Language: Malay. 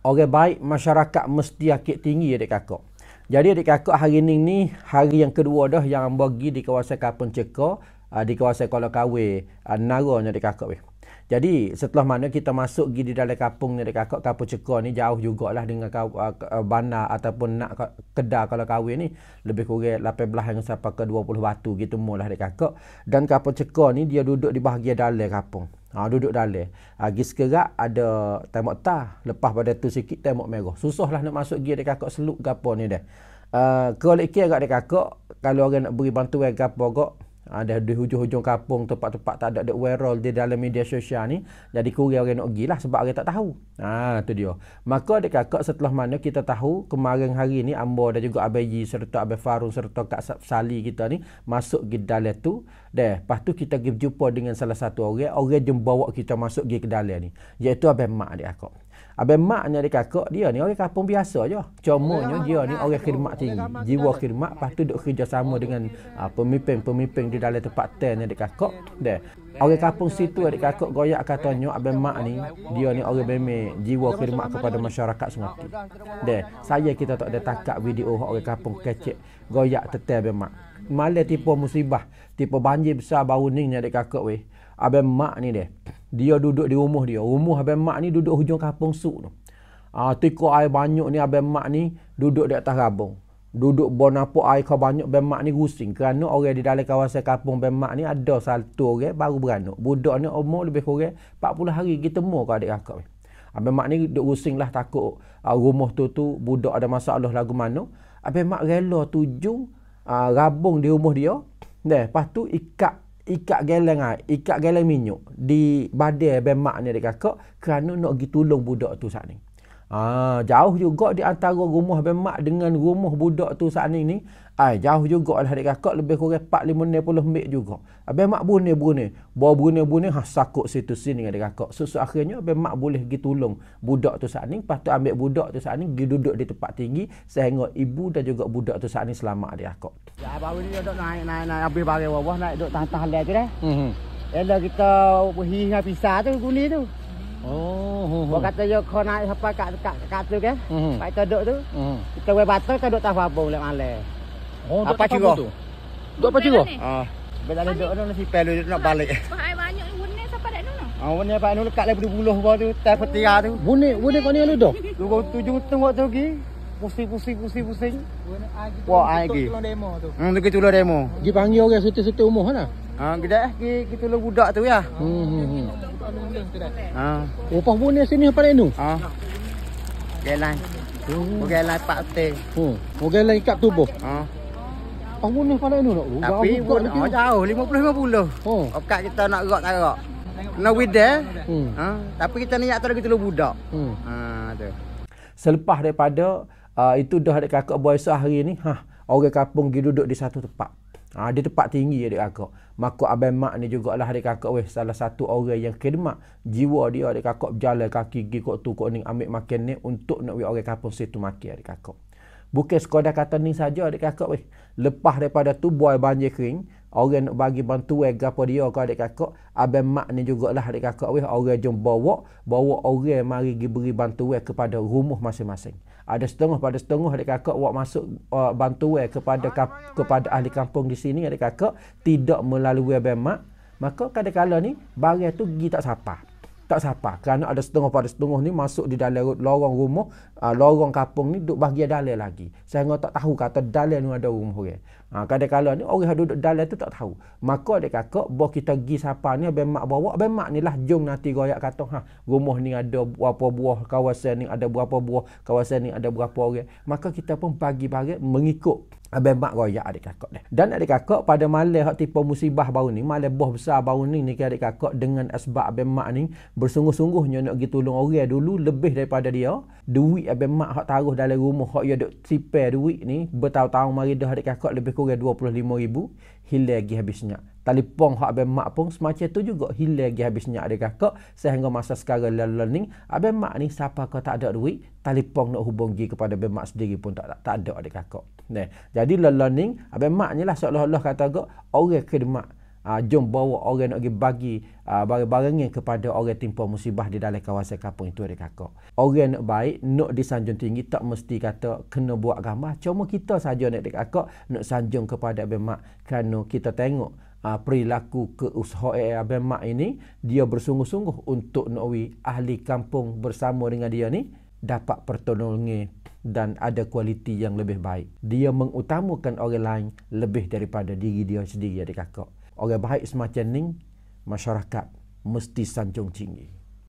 orang baik masyarakat mesti akik tinggi adik kakak. Jadi adik kakak hari ini ni hari yang kedua dah yang bagi di kawasan Kapun Ceko, ah, di kawasan Kuala Kawe, ah, naranya adik kakak. Jadi setelah mana kita masuk gi di dalam kapung ni dekat kakak Kapu Ceko ni jauh jugalah dengan kau, ah, bandar ataupun nak kedah kalau kahwin ni lebih kurang 18 hingga sampai ke 20 batu gitu mulah lah dekat kakak dan Kapu Ceko ni dia duduk di bahagian dalam kapung. Ha, duduk dalam. Ha, gi sekerak ada tembok tah Lepas pada tu sikit tembok merah. lah nak masuk gi dekat kakak seluk gapo ni dah. Uh, eh, kalau ikir agak dekat kakak, kalau orang nak beri bantuan gapo agak, ada di hujung-hujung kampung tempat-tempat tak ada dia viral di dalam media sosial ni jadi kurang orang nak pergi lah sebab orang tak tahu ha tu dia maka adik kakak setelah mana kita tahu kemarin hari ni Ambo dan juga Abayi serta Abai Farun serta Kak Sali kita ni masuk ke dalam tu deh lepas tu kita pergi jumpa dengan salah satu orang orang yang bawa kita masuk ke dalam ni iaitu Abai Mak adik kakak Abang Mak ni dia kakak dia ni orang kampung biasa je. Cumanya dia ni lah, orang khidmat tinggi. Jiwa khidmat lepas tu duk kerjasama dengan ah, pemimpin-pemimpin di dalam tempat ten ni adik kakak. Deh. Orang kampung situ adik kakak goyak katanya abang mak ni dia ni orang memek jiwa khidmat kepada masyarakat semua. Deh. Saya kita tak ada takak video orang kampung kecek goyak tetel abang mak. Malah tipu musibah. Tipu banjir besar bau ni adik kakak weh. Abang mak ni deh. Dia duduk di rumah dia. Rumah Abang Mak ni duduk hujung kampung Suk tu. Ha, ah, tikur air banyak ni Abang Mak ni duduk di atas rabung. Duduk bon apa air kau banyak Abang Mak ni rusing. Kerana orang di dalam kawasan kampung Abang Mak ni ada satu orang baru beranak. Budak ni umur lebih kurang 40 hari kita temu kau adik kakak ni. Abang Mak ni duduk rusing lah takut uh, rumah tu tu budak ada masalah lagu mana. Abang Mak rela tujung uh, rabung di rumah dia. Nah, lepas tu ikat ikat geleng ai, ah, ikat geleng minyak di badai bemak ni dekat kak kerana nak pergi tolong budak tu saat ni. Ah, jauh juga di antara rumah mak dengan rumah budak tu saat ini. Ai, ha, jauh juga lah adik kakak lebih kurang 4 5 60 mik juga. Abang ha, mak bunyi bunyi. Bawa bunyi bunyi ha sakut situ sini dengan adik kakak. Susu so, so, akhirnya abang mak boleh pergi tolong budak tu saat ni, patut ambil budak tu saat ini pergi duduk di tempat tinggi sehingga ibu dan juga budak tu saat ini selamat adik kakak. Ya baru ni dok naik naik naik habis bagi bawah naik dok tantah hmm, hmm. dia tu dah. Hmm. Ya dah kita berhi ngapisa tu kuning tu. Oh. Bukan kata yo kau apa kat kat kat tu ke? Hmm. Baik -hmm. duduk tu. Mm -hmm. Kita we batal kau duduk tahu apa boleh malam. Oh, duduk apa Tu Duduk apa cigo? Ah. Bila ni duduk nasi pelu nak balik. Banyak bunyi sampai dah nuno. Ah, bunyi apa nuno? Kat lebih bulu tu, tak oh. petiga tu. Bunyi, bunyi kau ni lu dok. Lu kau tujuh tu kau tu gi. Pusing, pusing, pusing, pusing. Wah, ai gi. Hmm, tu kita lu demo. Gi panggil orang sute-sute umur mana? Lah. Ah, gede gi kita lu budak tu ya. Hmm, hmm, hmm. Ah. Upah bonus sini apa ni? Ha. Gelan. Oh, gelan pak te. Oh, oh, gelan ikat tubuh. Ha. Ah. Upah bonus pada ni nak rugi. Tapi bonus oh, jauh 50 50. Oh. Okat kita nak gerak tak gerak. Kena wide. Hmm. Ha. Tapi kita niat tak lagi terlalu budak. Hmm. Ha tu. Selepas daripada itu dah dekat kakak boy sehari ni, ha, orang kampung pergi duduk di satu tempat. Ha, dia tepat tinggi adik kakak. Maka abang mak ni juga jugalah adik kakak weh salah satu orang yang khidmat. Jiwa dia adik kakak berjalan kaki gi kok tu kok ni ambil makan ni untuk nak we orang kampung situ makan adik kakak. Bukan sekadar kata ni saja adik kakak weh. Lepas daripada tu buai banjir kering, orang nak bagi bantuan gapo dia ke adik kakak abang mak ni jugalah adik kakak weh orang jom bawa bawa orang mari gi beri bantuan kepada rumah masing-masing ada setengah pada setengah adik kakak buat masuk uh, bantuan kepada ah, ka, kepada ahli kampung di sini adik kakak tidak melalui abang mak maka kadang-kadang ni barang tu gi tak sampai tak sapa kerana ada setengah pada setengah ni masuk di dalam lorong rumah uh, lorong kampung ni duduk bahagia dalam lagi sehingga tak tahu kata dalam ni ada rumah ya. ha, kadang-kadang ni orang duduk dalam tu tak tahu maka dia kata bawa kita pergi sapa ni habis mak bawa habis mak ni lah jom nanti royak kata ha, rumah ni ada berapa buah kawasan ni ada berapa buah kawasan ni ada berapa orang maka kita pun pagi-pagi mengikut Abang mak royak adik kakak dia. Dan adik kakak pada malam hak tipu musibah baru ni, malam boh besar baru ni ni adik kakak dengan sebab abang mak ni bersungguh-sungguhnya nak pergi tolong orang dulu lebih daripada dia. Duit abang mak hak taruh dalam rumah hak dia duk sipai duit ni bertahun-tahun mari dah adik kakak lebih kurang 25,000 hilang lagi habisnya telefon hak abang mak pun semacam tu juga hilang lagi habisnya nyak dia kakak sehingga masa sekarang lalun ni abang mak ni siapa kau tak ada duit telefon nak hubung gi kepada abang mak sendiri pun tak tak, tak ada adik kakak nah jadi lalun ni abang mak ni lah seolah-olah kata gak orang kedemak Uh, ah, jom bawa orang nak pergi bagi uh, barang-barangnya kepada orang timpa musibah di dalam kawasan kampung itu ada kakak. Orang nak baik, nak disanjung tinggi, tak mesti kata kena buat gambar. Cuma kita saja nak dekat kakak, nak sanjung kepada abang mak. Kerana kita tengok uh, perilaku keusahaan Abang Mak ini, dia bersungguh-sungguh untuk nakwi ahli kampung bersama dengan dia ni dapat pertolongan dan ada kualiti yang lebih baik. Dia mengutamakan orang lain lebih daripada diri dia sendiri adik kakak. Orang baik semacam ni, masyarakat mesti sanjung tinggi.